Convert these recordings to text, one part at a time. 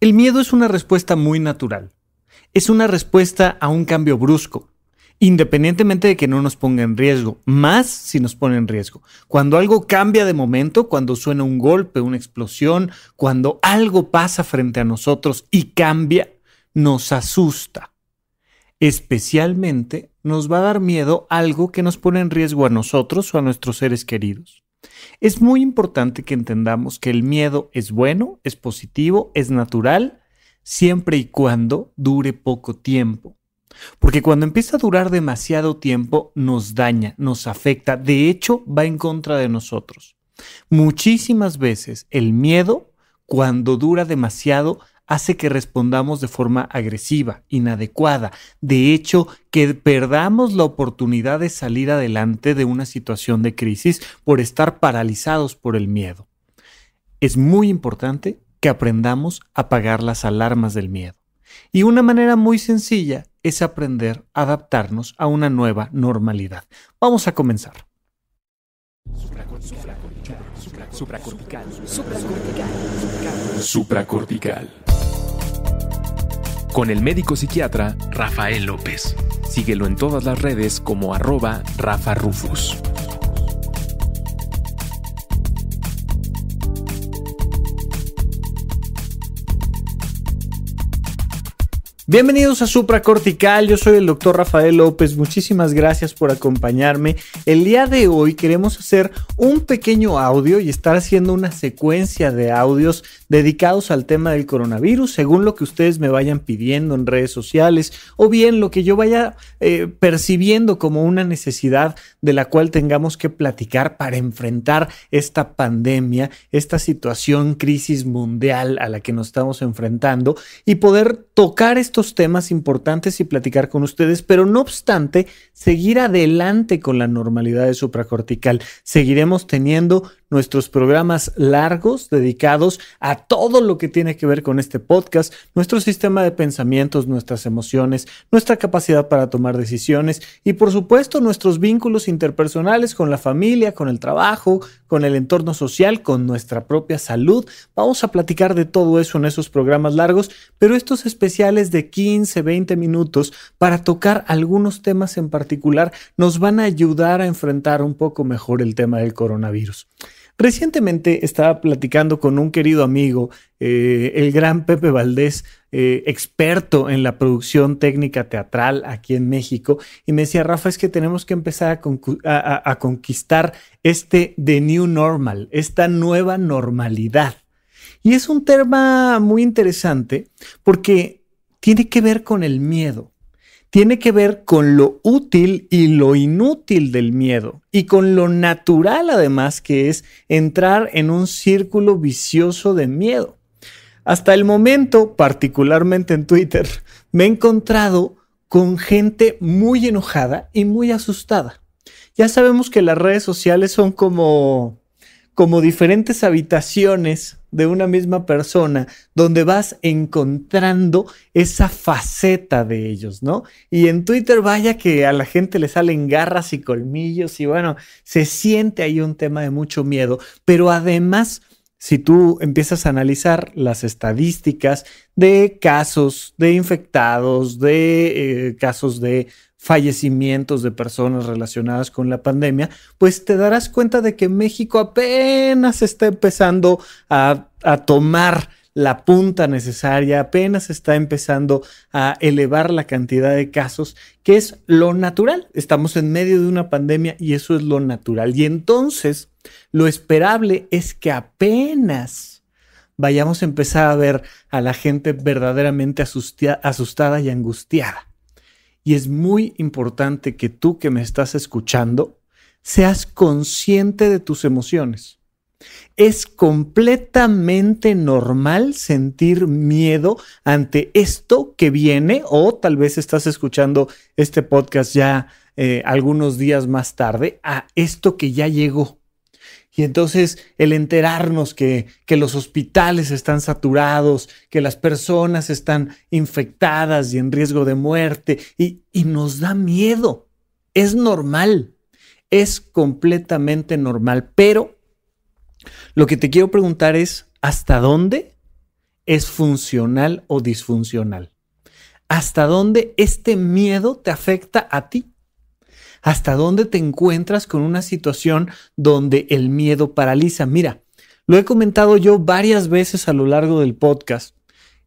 El miedo es una respuesta muy natural. Es una respuesta a un cambio brusco, independientemente de que no nos ponga en riesgo, más si nos pone en riesgo. Cuando algo cambia de momento, cuando suena un golpe, una explosión, cuando algo pasa frente a nosotros y cambia, nos asusta. Especialmente nos va a dar miedo algo que nos pone en riesgo a nosotros o a nuestros seres queridos. Es muy importante que entendamos que el miedo es bueno, es positivo, es natural, siempre y cuando dure poco tiempo. Porque cuando empieza a durar demasiado tiempo nos daña, nos afecta, de hecho va en contra de nosotros. Muchísimas veces el miedo, cuando dura demasiado, hace que respondamos de forma agresiva, inadecuada, de hecho, que perdamos la oportunidad de salir adelante de una situación de crisis por estar paralizados por el miedo. Es muy importante que aprendamos a apagar las alarmas del miedo. Y una manera muy sencilla es aprender a adaptarnos a una nueva normalidad. Vamos a comenzar. Supracortical. Supracortical. Supracortical. Supracortical con el médico psiquiatra Rafael López. Síguelo en todas las redes como arroba Rafa Rufus. Bienvenidos a Supra Cortical, yo soy el doctor Rafael López, muchísimas gracias por acompañarme. El día de hoy queremos hacer un pequeño audio y estar haciendo una secuencia de audios dedicados al tema del coronavirus, según lo que ustedes me vayan pidiendo en redes sociales o bien lo que yo vaya eh, percibiendo como una necesidad de la cual tengamos que platicar para enfrentar esta pandemia, esta situación, crisis mundial a la que nos estamos enfrentando y poder tocar esto estos temas importantes y platicar con ustedes, pero no obstante, seguir adelante con la normalidad de supracortical. Seguiremos teniendo nuestros programas largos dedicados a todo lo que tiene que ver con este podcast, nuestro sistema de pensamientos, nuestras emociones, nuestra capacidad para tomar decisiones y por supuesto nuestros vínculos interpersonales con la familia, con el trabajo, con el entorno social, con nuestra propia salud. Vamos a platicar de todo eso en esos programas largos, pero estos especiales de 15, 20 minutos para tocar algunos temas en particular nos van a ayudar a enfrentar un poco mejor el tema del coronavirus. Recientemente estaba platicando con un querido amigo, eh, el gran Pepe Valdés, eh, experto en la producción técnica teatral aquí en México, y me decía, Rafa, es que tenemos que empezar a, a conquistar este The New Normal, esta nueva normalidad. Y es un tema muy interesante porque tiene que ver con el miedo tiene que ver con lo útil y lo inútil del miedo y con lo natural además que es entrar en un círculo vicioso de miedo. Hasta el momento, particularmente en Twitter, me he encontrado con gente muy enojada y muy asustada. Ya sabemos que las redes sociales son como como diferentes habitaciones de una misma persona, donde vas encontrando esa faceta de ellos, ¿no? Y en Twitter vaya que a la gente le salen garras y colmillos y bueno, se siente ahí un tema de mucho miedo, pero además... Si tú empiezas a analizar las estadísticas de casos de infectados, de eh, casos de fallecimientos de personas relacionadas con la pandemia, pues te darás cuenta de que México apenas está empezando a, tomar la punta necesaria, apenas está empezando a elevar la cantidad de casos, que es lo natural. Estamos en medio de una pandemia y eso es lo natural. Y entonces, lo esperable es que apenas vayamos a empezar a ver a la gente verdaderamente asustada y angustiada. Y es muy importante que tú que me estás escuchando seas consciente de tus emociones. Es completamente normal sentir miedo ante esto que viene o tal vez estás escuchando este podcast ya eh, algunos días más tarde a esto que ya llegó. Y entonces el enterarnos que, los hospitales están saturados, que las personas están infectadas y en riesgo de muerte, y, y nos da miedo. Es normal, es completamente normal. Pero lo que te quiero preguntar es, ¿hasta dónde es funcional o disfuncional? ¿Hasta dónde este miedo te afecta a ti? hasta dónde te encuentras con una situación donde el miedo paraliza. Mira, lo he comentado yo varias veces a lo largo del podcast,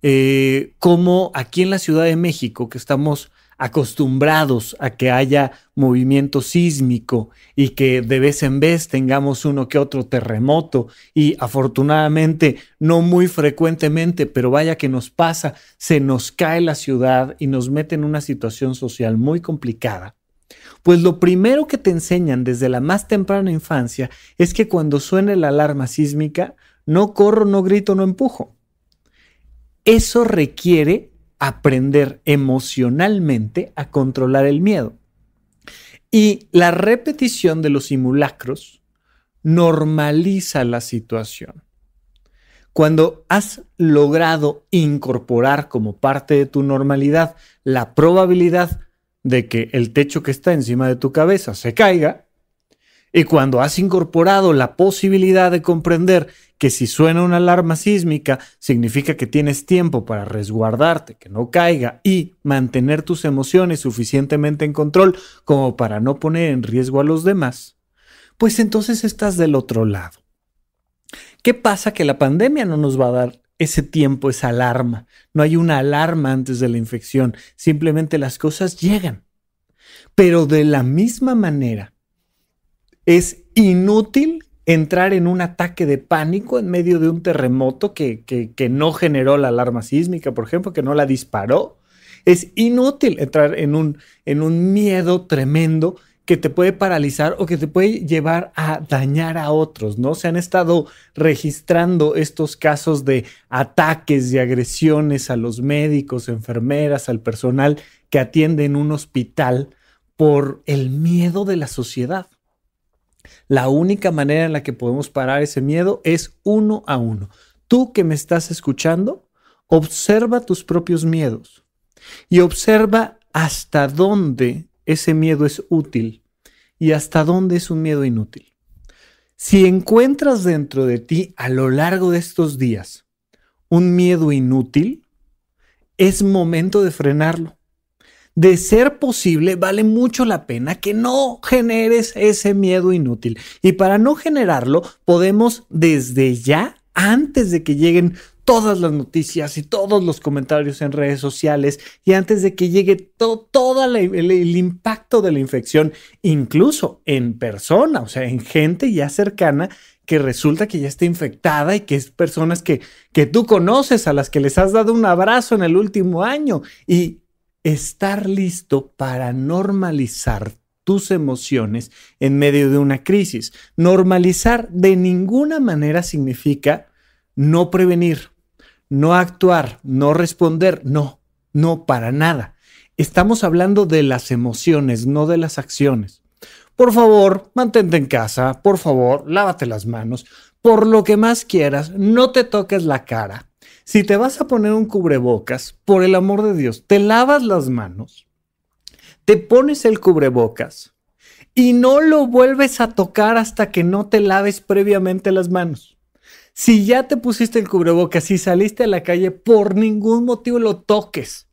eh, como aquí en la Ciudad de México, que estamos acostumbrados a que haya movimiento sísmico y que de vez en vez tengamos uno que otro terremoto y afortunadamente no muy frecuentemente, pero vaya que nos pasa, se nos cae la ciudad y nos mete en una situación social muy complicada. Pues lo primero que te enseñan desde la más temprana infancia es que cuando suene la alarma sísmica, no corro, no grito, no empujo. Eso requiere aprender emocionalmente a controlar el miedo. Y la repetición de los simulacros normaliza la situación. Cuando has logrado incorporar como parte de tu normalidad la probabilidad de que el techo que está encima de tu cabeza se caiga y cuando has incorporado la posibilidad de comprender que si suena una alarma sísmica, significa que tienes tiempo para resguardarte, que no caiga y mantener tus emociones suficientemente en control como para no poner en riesgo a los demás, pues entonces estás del otro lado. ¿Qué pasa que la pandemia no nos va a dar ese tiempo, es alarma. No hay una alarma antes de la infección, simplemente las cosas llegan. Pero de la misma manera, es inútil entrar en un ataque de pánico en medio de un terremoto que, no generó la alarma sísmica, por ejemplo, que no la disparó. Es inútil entrar en en un miedo tremendo que te puede paralizar o que te puede llevar a dañar a otros, ¿no? Se han estado registrando estos casos de ataques y agresiones a los médicos, enfermeras, al personal que atiende en un hospital por el miedo de la sociedad. La única manera en la que podemos parar ese miedo es uno a uno. Tú que me estás escuchando, observa tus propios miedos y observa hasta dónde ese miedo es útil y hasta dónde es un miedo inútil. Si encuentras dentro de ti a lo largo de estos días un miedo inútil, es momento de frenarlo. De ser posible, vale mucho la pena que no generes ese miedo inútil. Y para no generarlo, podemos desde ya antes de que lleguen todas las noticias y todos los comentarios en redes sociales y antes de que llegue todo el, impacto de la infección, incluso en persona, o sea, en gente ya cercana que resulta que ya está infectada y que es personas que, que tú conoces, a las que les has dado un abrazo en el último año y estar listo para normalizar tus emociones en medio de una crisis. Normalizar de ninguna manera significa no prevenir, no actuar, no responder, no, no, para nada. Estamos hablando de las emociones, no de las acciones. Por favor, mantente en casa, por favor, lávate las manos, por lo que más quieras, no te toques la cara. Si te vas a poner un cubrebocas, por el amor de Dios, te lavas las manos, te pones el cubrebocas y no lo vuelves a tocar hasta que no te laves previamente las manos. Si ya te pusiste el cubrebocas, y saliste a la calle, por ningún motivo lo toques.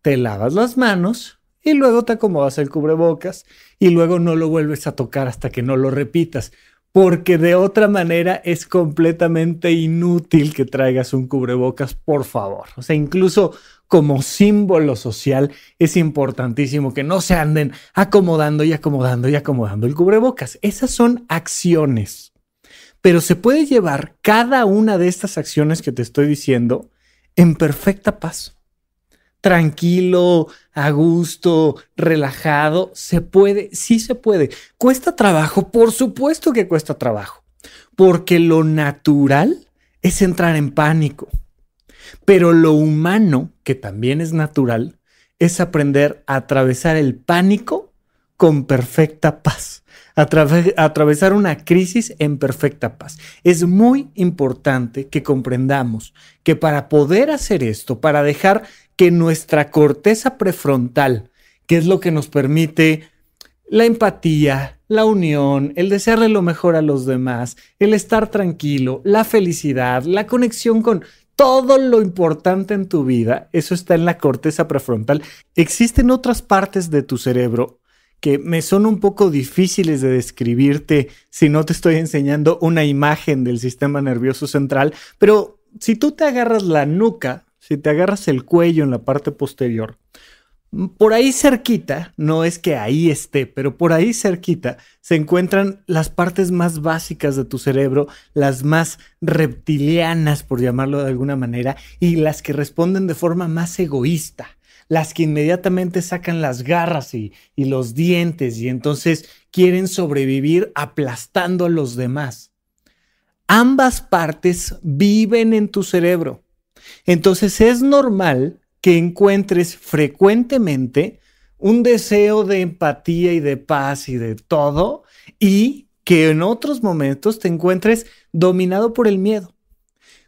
Te lavas las manos y luego te acomodas el cubrebocas y luego no lo vuelves a tocar hasta que no lo repitas, porque de otra manera es completamente inútil que traigas un cubrebocas, por favor. O sea, incluso como símbolo social es importantísimo que no se anden acomodando y acomodando y acomodando el cubrebocas. Esas son acciones pero se puede llevar cada una de estas acciones que te estoy diciendo en perfecta paz. Tranquilo, a gusto, relajado, se puede, sí se puede. Cuesta trabajo, por supuesto que cuesta trabajo, porque lo natural es entrar en pánico. Pero lo humano, que también es natural, es aprender a atravesar el pánico con perfecta paz. atravesar una crisis en perfecta paz. Es muy importante que comprendamos que para poder hacer esto, para dejar que nuestra corteza prefrontal, que es lo que nos permite la empatía, la unión, el desearle lo mejor a los demás, el estar tranquilo, la felicidad, la conexión con todo lo importante en tu vida, eso está en la corteza prefrontal. Existen otras partes de tu cerebro que me son un poco difíciles de describirte si no te estoy enseñando una imagen del sistema nervioso central, pero si tú te agarras la nuca, si te agarras el cuello en la parte posterior, por ahí cerquita, no es que ahí esté, pero por ahí cerquita se encuentran las partes más básicas de tu cerebro, las más reptilianas, por llamarlo de alguna manera, y las que responden de forma más egoísta las que inmediatamente sacan las garras y, y los dientes y entonces quieren sobrevivir aplastando a los demás. Ambas partes viven en tu cerebro. Entonces es normal que encuentres frecuentemente un deseo de empatía y de paz y de todo y que en otros momentos te encuentres dominado por el miedo.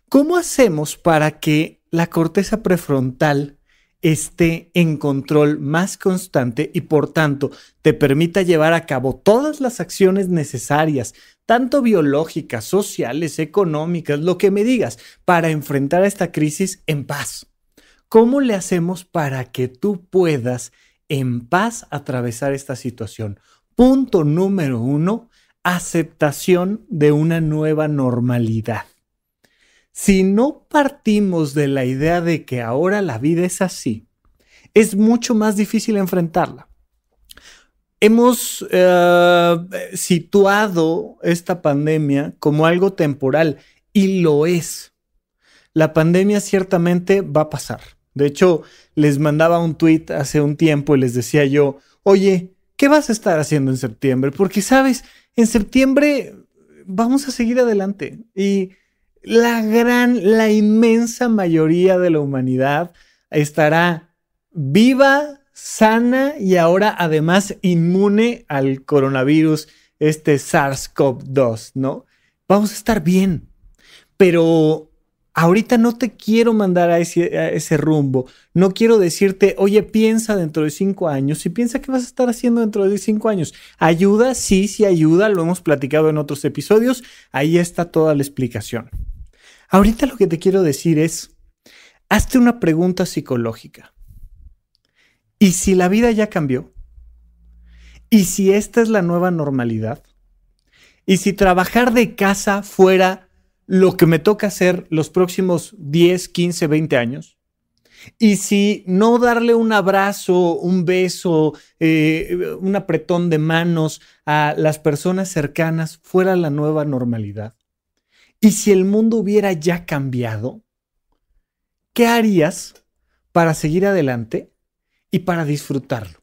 ¿Cómo hacemos para que la corteza prefrontal esté en control más constante y por tanto te permita llevar a cabo todas las acciones necesarias, tanto biológicas, sociales, económicas, lo que me digas, para enfrentar esta crisis en paz. ¿Cómo le hacemos para que tú puedas en paz atravesar esta situación? Punto número uno, aceptación de una nueva normalidad. Si no partimos de la idea de que ahora la vida es así, es mucho más difícil enfrentarla. Hemos eh, situado esta pandemia como algo temporal y lo es. La pandemia ciertamente va a pasar. De hecho, les mandaba un tweet hace un tiempo y les decía yo, oye, ¿qué vas a estar haciendo en septiembre? Porque sabes, en septiembre vamos a seguir adelante y la gran, la inmensa mayoría de la humanidad estará viva, sana y ahora además inmune al coronavirus, este SARS-CoV-2, ¿no? Vamos a estar bien, pero ahorita no te quiero mandar a ese, rumbo, no quiero decirte, oye, piensa dentro de cinco años y piensa qué vas a estar haciendo dentro de cinco años. Ayuda, sí, sí ayuda, lo hemos platicado en otros episodios, ahí está toda la explicación. Ahorita lo que te quiero decir es, hazte una pregunta psicológica. ¿Y si la vida ya cambió? ¿Y si esta es la nueva normalidad? ¿Y si trabajar de casa fuera lo que me toca hacer los próximos 10, 15, 20 años? ¿Y si no darle un abrazo, un beso, eh, un apretón de manos a las personas cercanas fuera la nueva normalidad? Y si el mundo hubiera ya cambiado, ¿qué harías para seguir adelante y para disfrutarlo?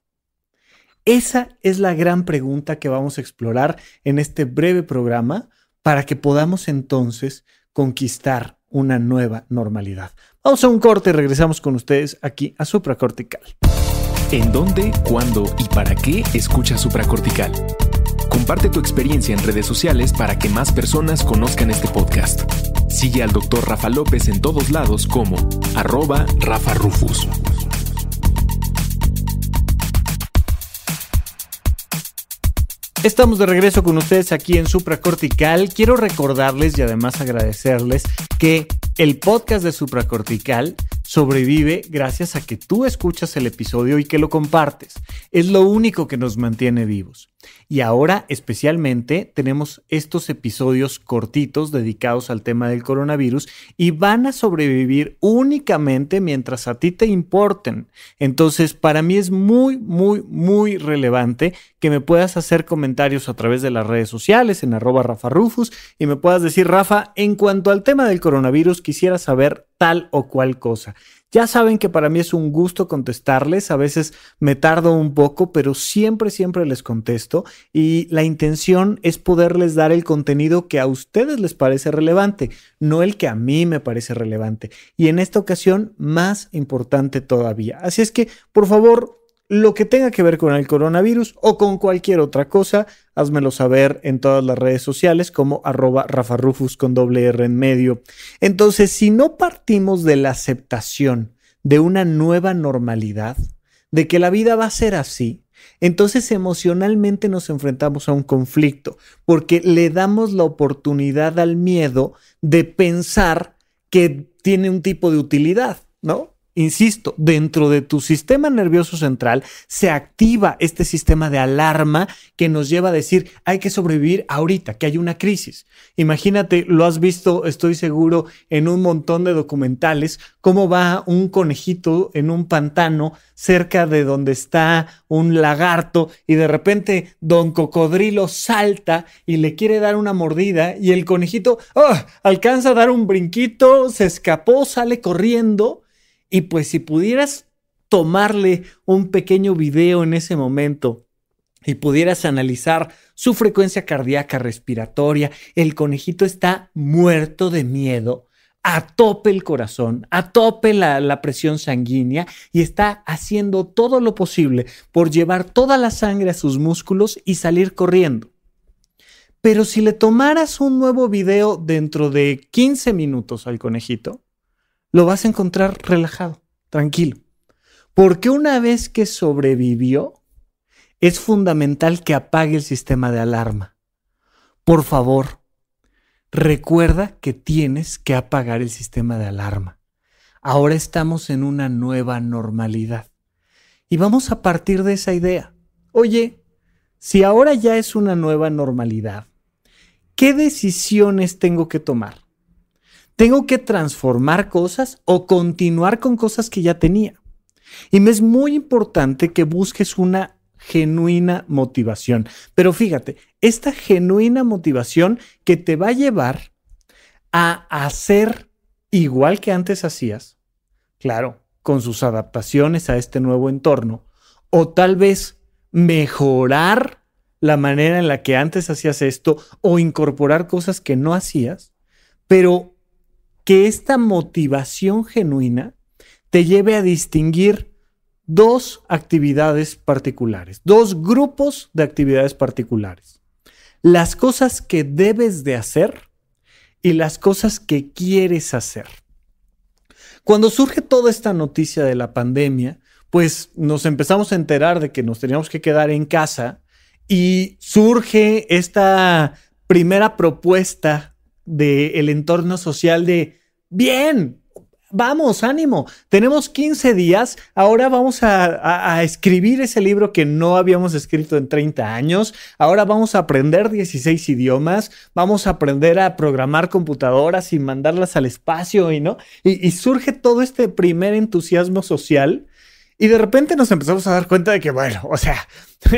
Esa es la gran pregunta que vamos a explorar en este breve programa para que podamos entonces conquistar una nueva normalidad. Vamos a un corte y regresamos con ustedes aquí a Supracortical. ¿En dónde, cuándo y para qué escucha Supracortical? Comparte tu experiencia en redes sociales para que más personas conozcan este podcast. Sigue al Dr. Rafa López en todos lados como arroba Rafa Rufus. Estamos de regreso con ustedes aquí en Supracortical. Quiero recordarles y además agradecerles que el podcast de Supracortical sobrevive gracias a que tú escuchas el episodio y que lo compartes. Es lo único que nos mantiene vivos. Y ahora especialmente tenemos estos episodios cortitos dedicados al tema del coronavirus y van a sobrevivir únicamente mientras a ti te importen. Entonces, para mí es muy, muy, muy relevante que me puedas hacer comentarios a través de las redes sociales en arroba Rafa Rufus y me puedas decir, Rafa, en cuanto al tema del coronavirus, quisiera saber tal o cual cosa. Ya saben que para mí es un gusto contestarles, a veces me tardo un poco, pero siempre, siempre les contesto y la intención es poderles dar el contenido que a ustedes les parece relevante, no el que a mí me parece relevante. Y en esta ocasión, más importante todavía. Así es que, por favor, lo que tenga que ver con el coronavirus o con cualquier otra cosa, házmelo saber en todas las redes sociales como arroba rafarrufus con doble R en medio. Entonces, si no partimos de la aceptación de una nueva normalidad, de que la vida va a ser así, entonces emocionalmente nos enfrentamos a un conflicto porque le damos la oportunidad al miedo de pensar que tiene un tipo de utilidad, ¿no? Insisto, dentro de tu sistema nervioso central se activa este sistema de alarma que nos lleva a decir, hay que sobrevivir ahorita, que hay una crisis. Imagínate, lo has visto, estoy seguro, en un montón de documentales, cómo va un conejito en un pantano cerca de donde está un lagarto y de repente don cocodrilo salta y le quiere dar una mordida y el conejito ah, alcanza a dar un brinquito, se escapó, sale corriendo y pues si pudieras tomarle un pequeño video en ese momento y pudieras analizar su frecuencia cardíaca respiratoria, el conejito está muerto de miedo, a tope el corazón, a tope la, presión sanguínea y está haciendo todo lo posible por llevar toda la sangre a sus músculos y salir corriendo. Pero si le tomaras un nuevo video dentro de 15 minutos al conejito, lo vas a encontrar relajado, tranquilo. Porque una vez que sobrevivió, es fundamental que apague el sistema de alarma. Por favor, recuerda que tienes que apagar el sistema de alarma. Ahora estamos en una nueva normalidad. Y vamos a partir de esa idea. Oye, si ahora ya es una nueva normalidad, ¿qué decisiones tengo que tomar? Tengo que transformar cosas o continuar con cosas que ya tenía. Y me es muy importante que busques una genuina motivación. Pero fíjate, esta genuina motivación que te va a llevar a hacer igual que antes hacías, claro, con sus adaptaciones a este nuevo entorno, o tal vez mejorar la manera en la que antes hacías esto o incorporar cosas que no hacías, pero que esta motivación genuina te lleve a distinguir dos actividades particulares, dos grupos de actividades particulares. Las cosas que debes de hacer y las cosas que quieres hacer. Cuando surge toda esta noticia de la pandemia, pues nos empezamos a enterar de que nos teníamos que quedar en casa y surge esta primera propuesta del entorno social de, bien, vamos, ánimo, tenemos 15 días, ahora vamos a, escribir ese libro que no habíamos escrito en 30 años, ahora vamos a aprender 16 idiomas, vamos a aprender a programar computadoras y mandarlas al espacio y no, y, y surge todo este primer entusiasmo social. Y de repente nos empezamos a dar cuenta de que, bueno, o sea,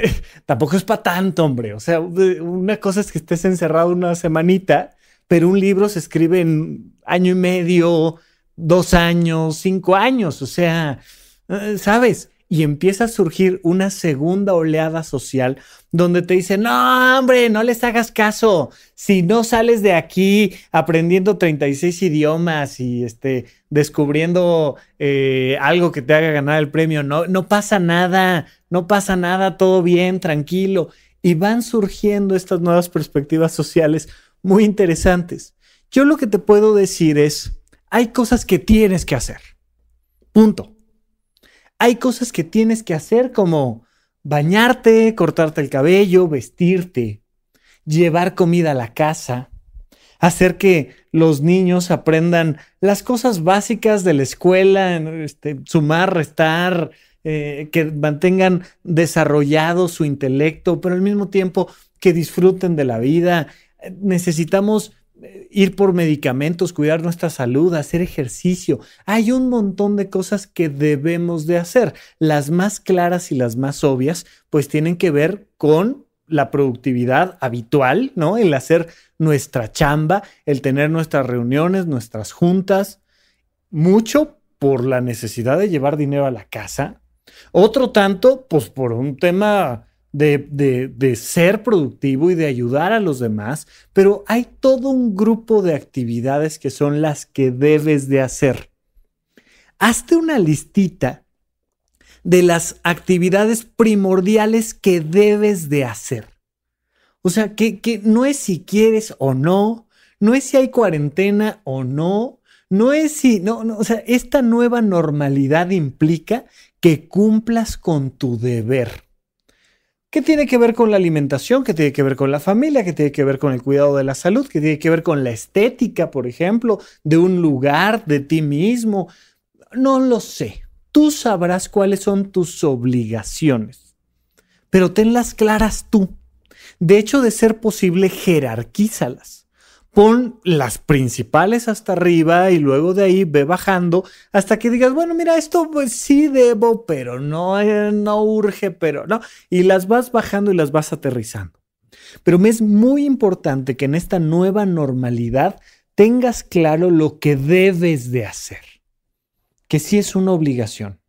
tampoco es para tanto, hombre. O sea, una cosa es que estés encerrado una semanita pero un libro se escribe en año y medio, dos años, cinco años, o sea, eh, ¿sabes? Y empieza a surgir una segunda oleada social donde te dicen, no, hombre, no les hagas caso. Si no sales de aquí aprendiendo 36 idiomas y este, descubriendo eh, algo que te haga ganar el premio, no, no pasa nada, no pasa nada, todo bien, tranquilo. Y van surgiendo estas nuevas perspectivas sociales muy interesantes. Yo lo que te puedo decir es, hay cosas que tienes que hacer. Punto. Hay cosas que tienes que hacer como bañarte, cortarte el cabello, vestirte, llevar comida a la casa, hacer que los niños aprendan las cosas básicas de la escuela, este, sumar, restar, eh, que mantengan desarrollado su intelecto, pero al mismo tiempo que disfruten de la vida necesitamos eh, ir por medicamentos, cuidar nuestra salud, hacer ejercicio. Hay un montón de cosas que debemos de hacer. Las más claras y las más obvias, pues tienen que ver con la productividad habitual, ¿no? El hacer nuestra chamba, el tener nuestras reuniones, nuestras juntas, mucho por la necesidad de llevar dinero a la casa, otro tanto, pues por un tema de, ser productivo y de ayudar a los demás, pero hay todo un grupo de actividades que son las que debes de hacer. Hazte una listita de las actividades primordiales que debes de hacer. O sea, que, que no es si quieres o no, no es si hay cuarentena o no, no es si, no, no, o sea, esta nueva normalidad implica que cumplas con tu deber. ¿Qué tiene que ver con la alimentación, ¿Qué tiene que ver con la familia, ¿Qué tiene que ver con el cuidado de la salud, ¿Qué tiene que ver con la estética, por ejemplo, de un lugar, de ti mismo. No lo sé. Tú sabrás cuáles son tus obligaciones, pero tenlas claras tú. De hecho, de ser posible, jerarquízalas pon las principales hasta arriba y luego de ahí ve bajando hasta que digas, bueno, mira, esto pues, sí debo, pero no, eh, no urge, pero no. Y las vas bajando y las vas aterrizando. Pero me es muy importante que en esta nueva normalidad tengas claro lo que debes de hacer, que sí es una obligación,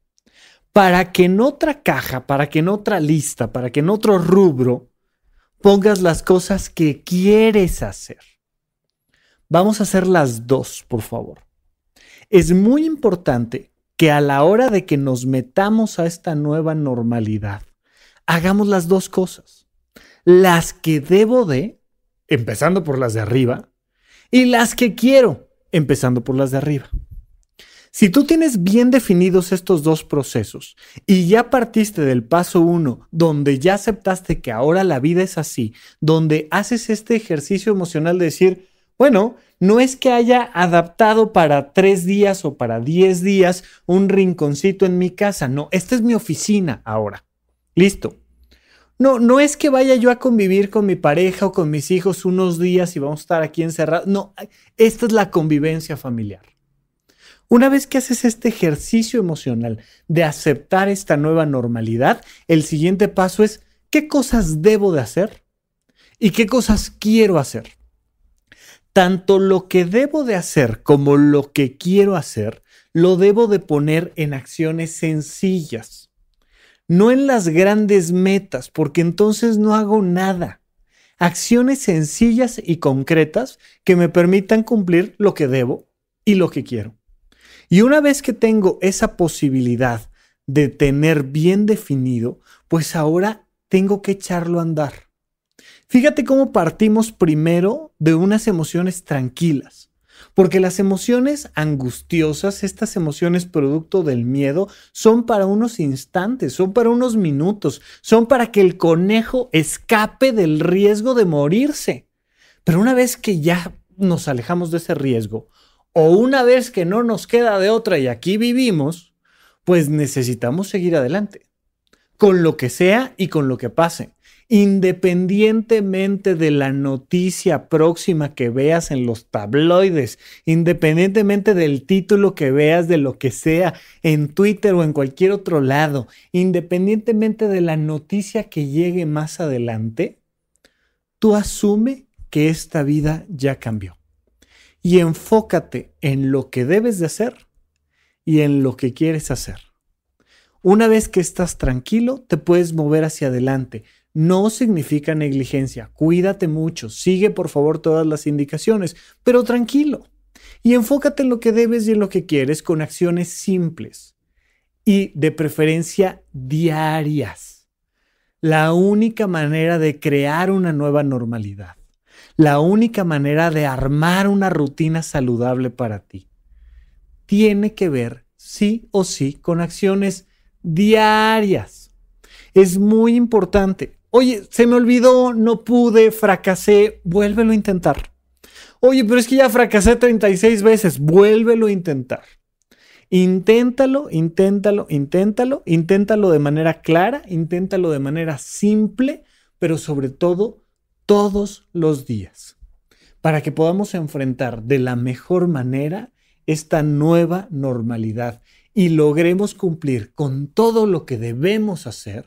para que en otra caja, para que en otra lista, para que en otro rubro pongas las cosas que quieres hacer. Vamos a hacer las dos, por favor. Es muy importante que a la hora de que nos metamos a esta nueva normalidad, hagamos las dos cosas. Las que debo de, empezando por las de arriba, y las que quiero, empezando por las de arriba. Si tú tienes bien definidos estos dos procesos y ya partiste del paso uno, donde ya aceptaste que ahora la vida es así, donde haces este ejercicio emocional de decir, bueno, no es que haya adaptado para tres días o para diez días un rinconcito en mi casa, no, esta es mi oficina ahora. Listo. No, no es que vaya yo a convivir con mi pareja o con mis hijos unos días y vamos a estar aquí encerrados. No, esta es la convivencia familiar. Una vez que haces este ejercicio emocional de aceptar esta nueva normalidad, el siguiente paso es, ¿qué cosas debo de hacer? ¿Y qué cosas quiero hacer? tanto lo que debo de hacer como lo que quiero hacer, lo debo de poner en acciones sencillas, no en las grandes metas, porque entonces no hago nada. Acciones sencillas y concretas que me permitan cumplir lo que debo y lo que quiero. Y una vez que tengo esa posibilidad de tener bien definido, pues ahora tengo que echarlo a andar. Fíjate cómo partimos primero de unas emociones tranquilas, porque las emociones angustiosas, estas emociones producto del miedo, son para unos instantes, son para unos minutos, son para que el conejo escape del riesgo de morirse. Pero una vez que ya nos alejamos de ese riesgo, o una vez que no nos queda de otra y aquí vivimos, pues necesitamos seguir adelante, con lo que sea y con lo que pase independientemente de la noticia próxima que veas en los tabloides, independientemente del título que veas de lo que sea en Twitter o en cualquier otro lado, independientemente de la noticia que llegue más adelante, tú asume que esta vida ya cambió. Y enfócate en lo que debes de hacer y en lo que quieres hacer. Una vez que estás tranquilo, te puedes mover hacia adelante no significa negligencia. Cuídate mucho, sigue por favor todas las indicaciones, pero tranquilo. Y enfócate en lo que debes y en lo que quieres con acciones simples y de preferencia diarias. La única manera de crear una nueva normalidad, la única manera de armar una rutina saludable para ti, tiene que ver sí o sí con acciones diarias. Es muy importante Oye, se me olvidó, no pude, fracasé, vuélvelo a intentar. Oye, pero es que ya fracasé 36 veces, vuélvelo a intentar. Inténtalo, inténtalo, inténtalo, inténtalo de manera clara, inténtalo de manera simple, pero sobre todo todos los días, para que podamos enfrentar de la mejor manera esta nueva normalidad y logremos cumplir con todo lo que debemos hacer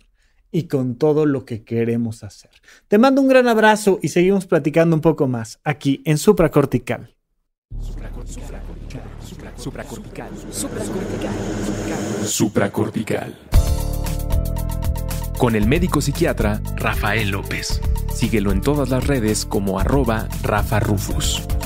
y con todo lo que queremos hacer. Te mando un gran abrazo y seguimos platicando un poco más aquí en Supracortical. Supracortical. Supracortical. Supracortical. Supracortical. Con el médico psiquiatra Rafael López. Síguelo en todas las redes como arroba Rafa Rufus.